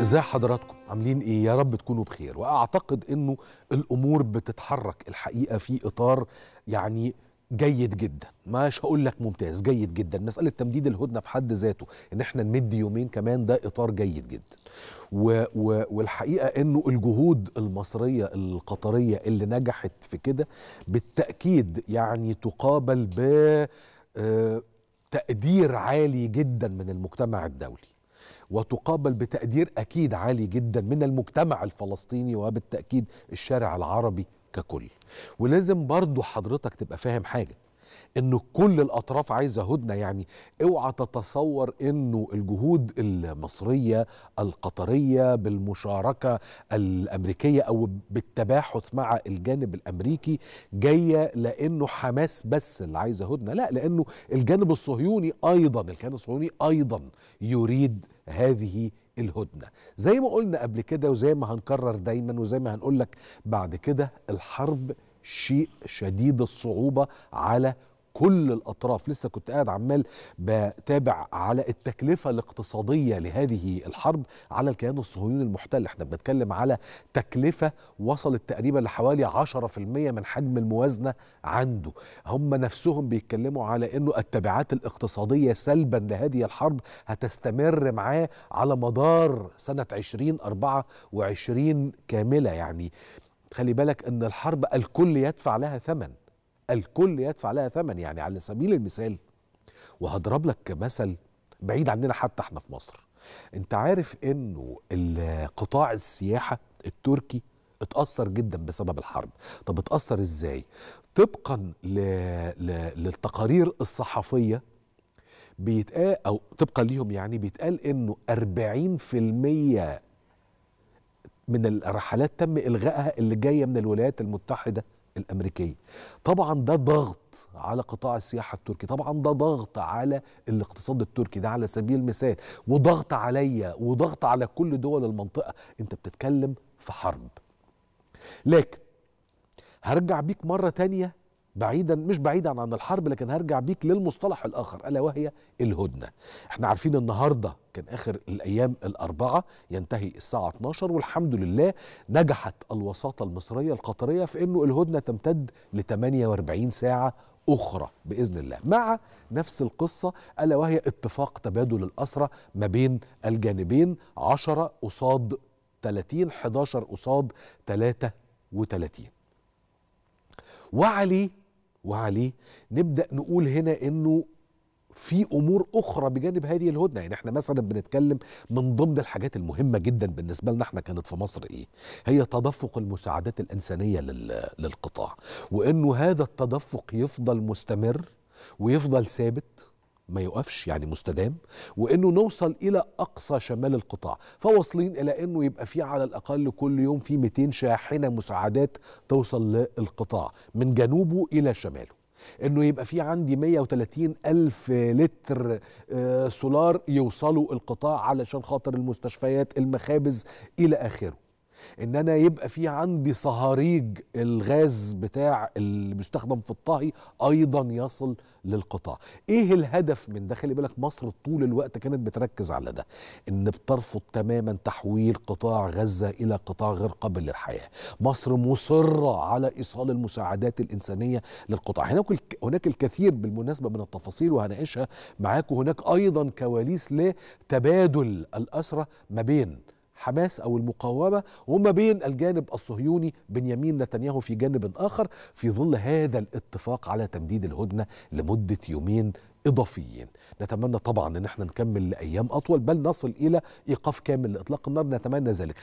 ازاي حضراتكم عاملين ايه يا رب تكونوا بخير واعتقد انه الامور بتتحرك الحقيقه في اطار يعني جيد جدا مش هقول لك ممتاز جيد جدا مساله تمديد الهدنه في حد ذاته ان احنا نمد يومين كمان ده اطار جيد جدا و و والحقيقه انه الجهود المصريه القطريه اللي نجحت في كده بالتاكيد يعني تقابل ب آه، تقدير عالي جدا من المجتمع الدولي وتقابل بتقدير اكيد عالي جدا من المجتمع الفلسطيني وبالتاكيد الشارع العربي ككل ولازم برضو حضرتك تبقى فاهم حاجه ان كل الاطراف عايزه هدنه يعني اوعى تتصور انه الجهود المصريه القطريه بالمشاركه الامريكيه او بالتباحث مع الجانب الامريكي جايه لانه حماس بس اللي عايزه هدنه لا لانه الجانب الصهيوني ايضا الكيان الصهيوني ايضا يريد هذه الهدنة زي ما قلنا قبل كده وزي ما هنكرر دايما وزي ما هنقولك بعد كده الحرب شيء شديد الصعوبة على كل الاطراف لسه كنت قاعد عمال بتابع على التكلفه الاقتصاديه لهذه الحرب على الكيان الصهيوني المحتل احنا بنتكلم على تكلفه وصلت تقريبا لحوالي 10% من حجم الموازنه عنده هم نفسهم بيتكلموا على انه التبعات الاقتصاديه سلبا لهذه الحرب هتستمر معاه على مدار سنه 2024 كامله يعني خلي بالك ان الحرب الكل يدفع لها ثمن الكل يدفع لها ثمن يعني على سبيل المثال وهضرب لك مثل بعيد عننا حتى احنا في مصر انت عارف انه قطاع السياحه التركي اتأثر جدا بسبب الحرب طب اتأثر ازاي طبقا ل... ل... للتقارير الصحفية بيتقال او طبقا ليهم يعني بيتقال انه 40% من الرحلات تم إلغائها اللي جاية من الولايات المتحدة الأمريكية طبعا ده ضغط على قطاع السياحة التركي طبعا ده ضغط على الاقتصاد التركي ده على سبيل المثال وضغط عليا وضغط على كل دول المنطقة انت بتتكلم في حرب لكن هرجع بيك مرة تانية بعيدا مش بعيدا عن الحرب لكن هرجع بيك للمصطلح الاخر الا وهي الهدنه. احنا عارفين النهارده كان اخر الايام الاربعه ينتهي الساعه 12 والحمد لله نجحت الوساطه المصريه القطريه في انه الهدنه تمتد ل 48 ساعه أخرى بإذن الله مع نفس القصة ألا وهي اتفاق تبادل الاسرى ما بين الجانبين 10 قصاد 30 11 قصاد 33 وعليه وعليه نبدا نقول هنا انه في امور اخرى بجانب هذه الهدنه يعني احنا مثلا بنتكلم من ضمن الحاجات المهمه جدا بالنسبه لنا احنا كانت في مصر ايه هي تدفق المساعدات الانسانيه للقطاع وانه هذا التدفق يفضل مستمر ويفضل ثابت ما يقفش يعني مستدام وانه نوصل الى اقصى شمال القطاع فواصلين الى انه يبقى في على الاقل كل يوم في 200 شاحنه مساعدات توصل للقطاع من جنوبه الى شماله انه يبقى في عندي 130 الف لتر آه، سولار يوصلوا القطاع علشان خاطر المستشفيات المخابز الى اخره ان انا يبقى في عندي صهاريج الغاز بتاع اللي بيستخدم في الطهي ايضا يصل للقطاع ايه الهدف من ده خلي بالك مصر طول الوقت كانت بتركز على ده ان بترفض تماما تحويل قطاع غزه الى قطاع غير قابل للحياه مصر مصره على ايصال المساعدات الانسانيه للقطاع هناك هناك الكثير بالمناسبه من التفاصيل وهناقشها معاكم هناك ايضا كواليس لتبادل الاسرى ما بين حماس او المقاومه وما بين الجانب الصهيوني بنيامين نتنياهو في جانب اخر في ظل هذا الاتفاق على تمديد الهدنه لمده يومين اضافيين نتمنى طبعا ان احنا نكمل لايام اطول بل نصل الى ايقاف كامل لاطلاق النار نتمنى ذلك